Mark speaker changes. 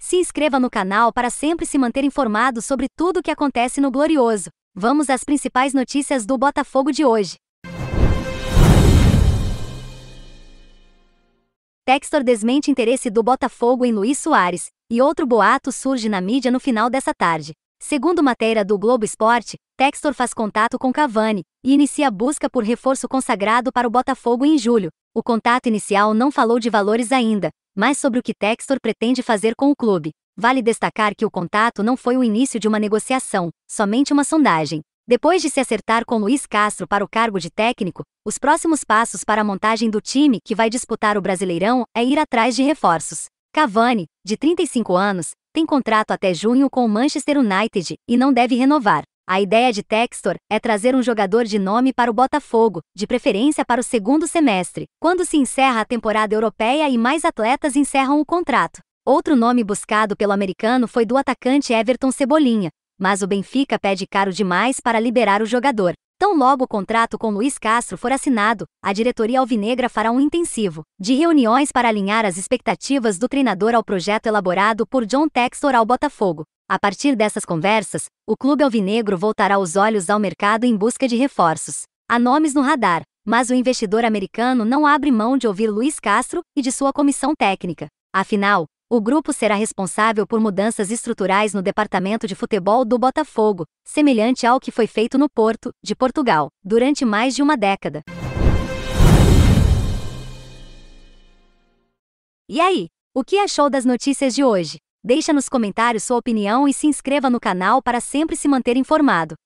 Speaker 1: Se inscreva no canal para sempre se manter informado sobre tudo o que acontece no Glorioso. Vamos às principais notícias do Botafogo de hoje. Textor desmente interesse do Botafogo em Luiz Soares, e outro boato surge na mídia no final dessa tarde. Segundo matéria do Globo Esporte, Textor faz contato com Cavani e inicia a busca por reforço consagrado para o Botafogo em julho. O contato inicial não falou de valores ainda, mas sobre o que Textor pretende fazer com o clube. Vale destacar que o contato não foi o início de uma negociação, somente uma sondagem. Depois de se acertar com Luiz Castro para o cargo de técnico, os próximos passos para a montagem do time que vai disputar o Brasileirão é ir atrás de reforços. Cavani, de 35 anos, tem contrato até junho com o Manchester United e não deve renovar. A ideia de Textor é trazer um jogador de nome para o Botafogo, de preferência para o segundo semestre, quando se encerra a temporada europeia e mais atletas encerram o contrato. Outro nome buscado pelo americano foi do atacante Everton Cebolinha, mas o Benfica pede caro demais para liberar o jogador. Tão logo o contrato com Luiz Castro for assinado, a diretoria alvinegra fará um intensivo de reuniões para alinhar as expectativas do treinador ao projeto elaborado por John Textor ao Botafogo. A partir dessas conversas, o clube alvinegro voltará os olhos ao mercado em busca de reforços. Há nomes no radar, mas o investidor americano não abre mão de ouvir Luiz Castro e de sua comissão técnica. Afinal, o grupo será responsável por mudanças estruturais no departamento de futebol do Botafogo, semelhante ao que foi feito no Porto, de Portugal, durante mais de uma década. E aí, o que achou das notícias de hoje? Deixa nos comentários sua opinião e se inscreva no canal para sempre se manter informado.